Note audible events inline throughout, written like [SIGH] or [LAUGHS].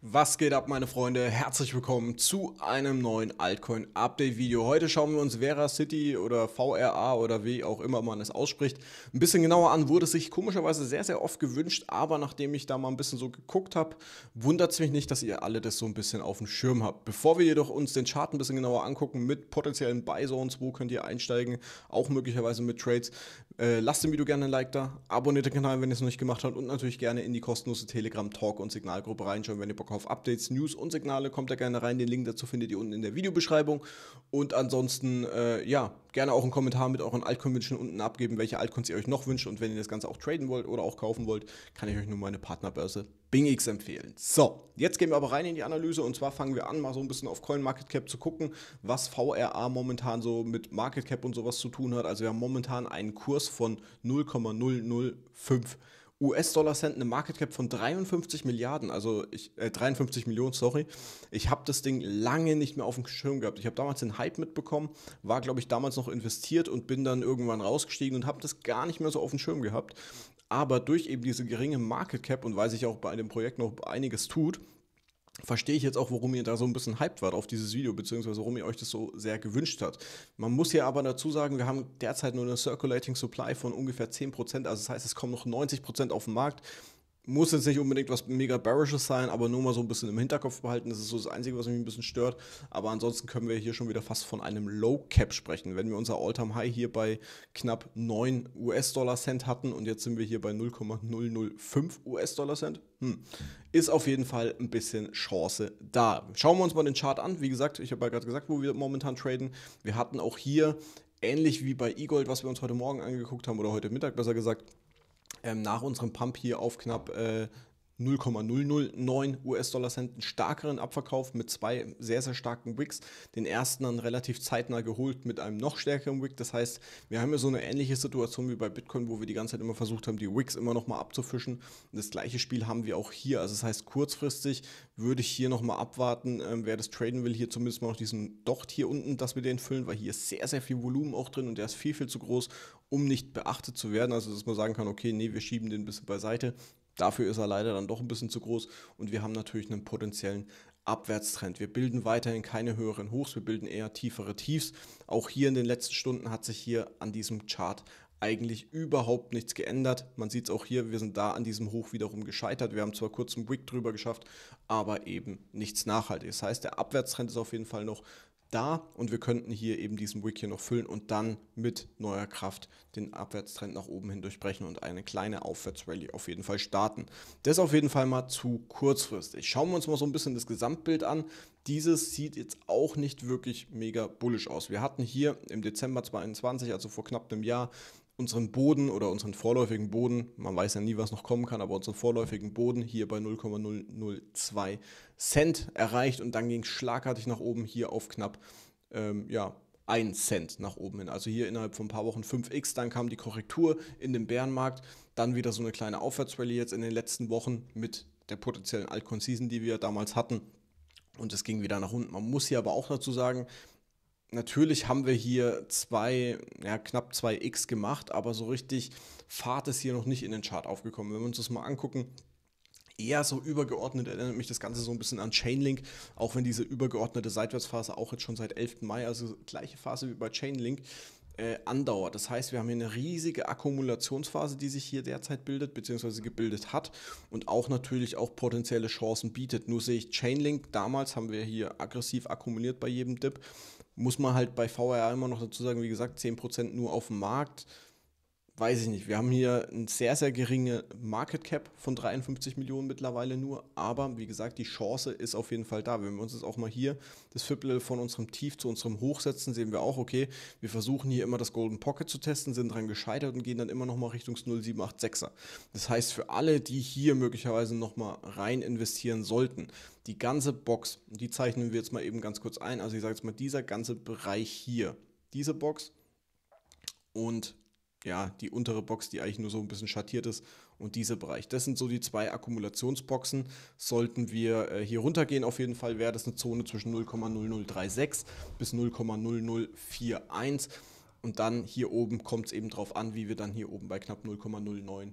Was geht ab meine Freunde? Herzlich willkommen zu einem neuen Altcoin Update Video. Heute schauen wir uns Vera City oder VRA oder wie auch immer man es ausspricht ein bisschen genauer an. Wurde sich komischerweise sehr, sehr oft gewünscht, aber nachdem ich da mal ein bisschen so geguckt habe, wundert es mich nicht, dass ihr alle das so ein bisschen auf dem Schirm habt. Bevor wir jedoch uns den Chart ein bisschen genauer angucken mit potenziellen Buy Zones, wo könnt ihr einsteigen, auch möglicherweise mit Trades, äh, lasst dem Video gerne ein Like da, abonniert den Kanal, wenn ihr es noch nicht gemacht habt und natürlich gerne in die kostenlose Telegram-Talk- und Signalgruppe reinschauen. Wenn ihr Bock auf Updates, News und Signale, kommt da gerne rein. Den Link dazu findet ihr unten in der Videobeschreibung. Und ansonsten, äh, ja, gerne auch einen Kommentar mit euren Altconvention unten abgeben, welche Altcoins ihr euch noch wünscht. Und wenn ihr das Ganze auch traden wollt oder auch kaufen wollt, kann ich euch nur meine Partnerbörse BingX empfehlen. So, jetzt gehen wir aber rein in die Analyse und zwar fangen wir an, mal so ein bisschen auf CoinMarketCap zu gucken, was VRA momentan so mit MarketCap und sowas zu tun hat. Also wir haben momentan einen Kurs von 0,005. US-Dollar-Cent eine Market Cap von 53 Milliarden, also ich, äh, 53 Millionen, sorry. Ich habe das Ding lange nicht mehr auf dem Schirm gehabt. Ich habe damals den Hype mitbekommen, war, glaube ich, damals noch investiert und bin dann irgendwann rausgestiegen und habe das gar nicht mehr so auf dem Schirm gehabt. Aber durch eben diese geringe Market Cap und weil sich auch bei dem Projekt noch einiges tut, verstehe ich jetzt auch, warum ihr da so ein bisschen hyped wart auf dieses Video, beziehungsweise warum ihr euch das so sehr gewünscht habt. Man muss hier aber dazu sagen, wir haben derzeit nur eine Circulating Supply von ungefähr 10%, also das heißt, es kommen noch 90% auf den Markt. Muss jetzt nicht unbedingt was mega Bearishes sein, aber nur mal so ein bisschen im Hinterkopf behalten. Das ist so das Einzige, was mich ein bisschen stört. Aber ansonsten können wir hier schon wieder fast von einem Low Cap sprechen. Wenn wir unser All-Time High hier bei knapp 9 US-Dollar Cent hatten und jetzt sind wir hier bei 0,005 US-Dollar Cent, hm. ist auf jeden Fall ein bisschen Chance da. Schauen wir uns mal den Chart an. Wie gesagt, ich habe ja gerade gesagt, wo wir momentan traden. Wir hatten auch hier ähnlich wie bei E-Gold, was wir uns heute Morgen angeguckt haben oder heute Mittag besser gesagt, ähm, nach unserem Pump hier auf knapp äh, 0,009 US-Dollar Cent einen stärkeren Abverkauf mit zwei sehr, sehr starken Wicks. Den ersten dann relativ zeitnah geholt mit einem noch stärkeren Wick. Das heißt, wir haben ja so eine ähnliche Situation wie bei Bitcoin, wo wir die ganze Zeit immer versucht haben, die Wicks immer nochmal abzufischen. das gleiche Spiel haben wir auch hier. Also das heißt, kurzfristig würde ich hier nochmal abwarten, ähm, wer das traden will, hier zumindest mal noch diesen Docht hier unten, dass wir den füllen, weil hier ist sehr, sehr viel Volumen auch drin und der ist viel, viel zu groß, um nicht beachtet zu werden. Also dass man sagen kann, okay, nee, wir schieben den ein bisschen beiseite Dafür ist er leider dann doch ein bisschen zu groß und wir haben natürlich einen potenziellen Abwärtstrend. Wir bilden weiterhin keine höheren Hochs, wir bilden eher tiefere Tiefs. Auch hier in den letzten Stunden hat sich hier an diesem Chart eigentlich überhaupt nichts geändert. Man sieht es auch hier, wir sind da an diesem Hoch wiederum gescheitert. Wir haben zwar kurz einen Wick drüber geschafft, aber eben nichts Nachhaltiges. Das heißt, der Abwärtstrend ist auf jeden Fall noch da und wir könnten hier eben diesen Wick hier noch füllen und dann mit neuer Kraft den Abwärtstrend nach oben hin durchbrechen und eine kleine Aufwärtsrally auf jeden Fall starten. Das auf jeden Fall mal zu kurzfristig. Schauen wir uns mal so ein bisschen das Gesamtbild an. Dieses sieht jetzt auch nicht wirklich mega bullisch aus. Wir hatten hier im Dezember 22, also vor knapp einem Jahr, unseren Boden oder unseren vorläufigen Boden, man weiß ja nie, was noch kommen kann, aber unseren vorläufigen Boden hier bei 0,002 Cent erreicht und dann ging es schlagartig nach oben hier auf knapp ähm, ja, 1 Cent nach oben hin. Also hier innerhalb von ein paar Wochen 5x, dann kam die Korrektur in dem Bärenmarkt, dann wieder so eine kleine Aufwärtsrallye jetzt in den letzten Wochen mit der potenziellen Altcoin-Season, die wir damals hatten. Und es ging wieder nach unten. Man muss hier aber auch dazu sagen, natürlich haben wir hier zwei, ja, knapp zwei X gemacht, aber so richtig Fahrt ist hier noch nicht in den Chart aufgekommen. Wenn wir uns das mal angucken, eher so übergeordnet erinnert mich das Ganze so ein bisschen an Chainlink, auch wenn diese übergeordnete Seitwärtsphase auch jetzt schon seit 11. Mai, also gleiche Phase wie bei Chainlink, äh, andauert. Das heißt, wir haben hier eine riesige Akkumulationsphase, die sich hier derzeit bildet, beziehungsweise gebildet hat und auch natürlich auch potenzielle Chancen bietet. Nur sehe ich Chainlink, damals haben wir hier aggressiv akkumuliert bei jedem Dip. Muss man halt bei VR immer noch dazu sagen, wie gesagt, 10% nur auf dem Markt weiß ich nicht. Wir haben hier eine sehr, sehr geringe Market Cap von 53 Millionen mittlerweile nur. Aber wie gesagt, die Chance ist auf jeden Fall da. Wenn wir uns jetzt auch mal hier das Viertel von unserem Tief zu unserem Hoch setzen, sehen wir auch, okay, wir versuchen hier immer das Golden Pocket zu testen, sind dran gescheitert und gehen dann immer noch mal Richtung 0786er. Das heißt, für alle, die hier möglicherweise noch mal rein investieren sollten, die ganze Box, die zeichnen wir jetzt mal eben ganz kurz ein. Also ich sage jetzt mal, dieser ganze Bereich hier, diese Box und ja, die untere Box, die eigentlich nur so ein bisschen schattiert ist und dieser Bereich. Das sind so die zwei Akkumulationsboxen. Sollten wir äh, hier runtergehen, auf jeden Fall wäre das eine Zone zwischen 0,0036 bis 0,0041 und dann hier oben kommt es eben darauf an, wie wir dann hier oben bei knapp 0,09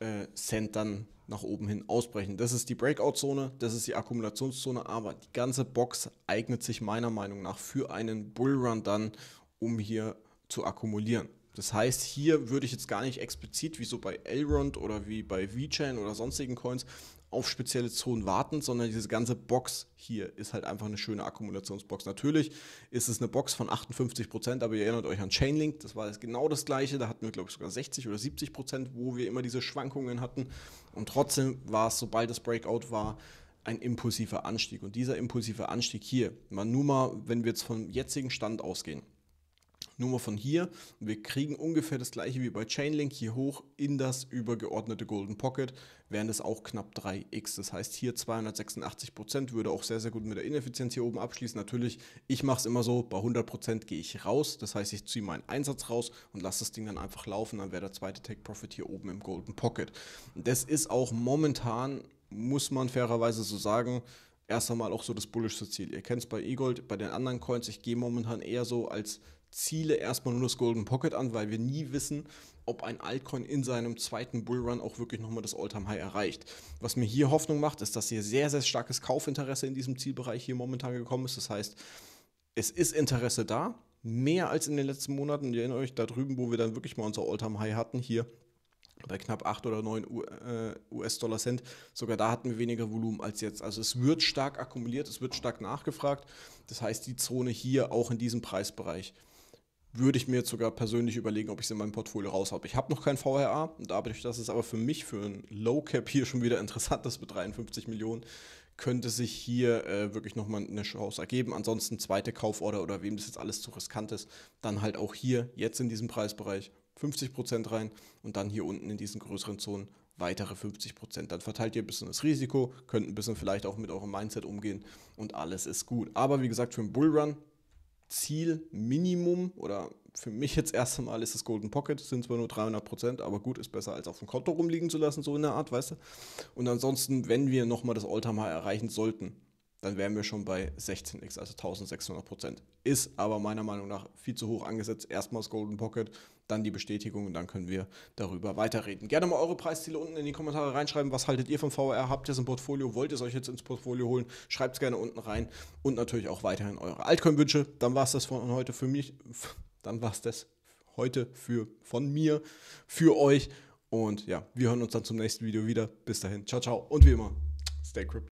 äh, Cent dann nach oben hin ausbrechen. Das ist die Breakout-Zone, das ist die Akkumulationszone, aber die ganze Box eignet sich meiner Meinung nach für einen Bullrun dann, um hier zu akkumulieren. Das heißt, hier würde ich jetzt gar nicht explizit wie so bei Elrond oder wie bei VeChain oder sonstigen Coins auf spezielle Zonen warten, sondern diese ganze Box hier ist halt einfach eine schöne Akkumulationsbox. Natürlich ist es eine Box von 58%, aber ihr erinnert euch an Chainlink, das war jetzt genau das gleiche, da hatten wir glaube ich sogar 60 oder 70%, wo wir immer diese Schwankungen hatten und trotzdem war es, sobald das Breakout war, ein impulsiver Anstieg und dieser impulsive Anstieg hier, man nur mal, wenn wir jetzt vom jetzigen Stand ausgehen, nur mal von hier. Wir kriegen ungefähr das gleiche wie bei Chainlink hier hoch in das übergeordnete Golden Pocket, wären das auch knapp 3x. Das heißt hier 286 würde auch sehr, sehr gut mit der Ineffizienz hier oben abschließen. Natürlich, ich mache es immer so, bei 100 gehe ich raus. Das heißt, ich ziehe meinen Einsatz raus und lasse das Ding dann einfach laufen. Dann wäre der zweite Take Profit hier oben im Golden Pocket. Das ist auch momentan, muss man fairerweise so sagen, erst einmal auch so das bullischste Ziel. Ihr kennt es bei E-Gold, bei den anderen Coins. Ich gehe momentan eher so als Ziele erstmal nur das Golden Pocket an, weil wir nie wissen, ob ein Altcoin in seinem zweiten Bullrun auch wirklich nochmal das all time high erreicht. Was mir hier Hoffnung macht, ist, dass hier sehr, sehr starkes Kaufinteresse in diesem Zielbereich hier momentan gekommen ist. Das heißt, es ist Interesse da, mehr als in den letzten Monaten. Ihr erinnert euch da drüben, wo wir dann wirklich mal unser all time high hatten, hier bei knapp 8 oder 9 äh, US-Dollar Cent. Sogar da hatten wir weniger Volumen als jetzt. Also es wird stark akkumuliert, es wird stark nachgefragt. Das heißt, die Zone hier auch in diesem Preisbereich würde ich mir jetzt sogar persönlich überlegen, ob ich es in meinem Portfolio raus habe. Ich habe noch kein VRA und dadurch, dass es aber für mich für ein Low Cap hier schon wieder [LAUGHS] interessant ist mit 53 Millionen, könnte sich hier äh, wirklich nochmal eine Chance ergeben. Ansonsten zweite Kauforder oder wem das jetzt alles zu riskant ist, dann halt auch hier jetzt in diesem Preisbereich 50% rein und dann hier unten in diesen größeren Zonen weitere 50%. Dann verteilt ihr ein bisschen das Risiko, könnt ein bisschen vielleicht auch mit eurem Mindset umgehen und alles ist gut. Aber wie gesagt, für einen Bullrun Ziel Minimum oder für mich jetzt erst einmal ist das Golden Pocket, sind zwar nur 300 Prozent, aber gut, ist besser als auf dem Konto rumliegen zu lassen, so in der Art, weißt du. Und ansonsten, wenn wir nochmal das Alltime High erreichen sollten, dann wären wir schon bei 16x, also 1600 Prozent. Ist aber meiner Meinung nach viel zu hoch angesetzt. Erstmal das Golden Pocket, dann die Bestätigung und dann können wir darüber weiterreden. Gerne mal eure Preisziele unten in die Kommentare reinschreiben. Was haltet ihr vom VR? Habt ihr es im Portfolio? Wollt ihr es euch jetzt ins Portfolio holen? Schreibt es gerne unten rein und natürlich auch weiterhin eure Altcoin-Wünsche. Dann war es das von heute für mich. Dann war es das heute für von mir, für euch. Und ja, wir hören uns dann zum nächsten Video wieder. Bis dahin, ciao, ciao und wie immer, stay crypto.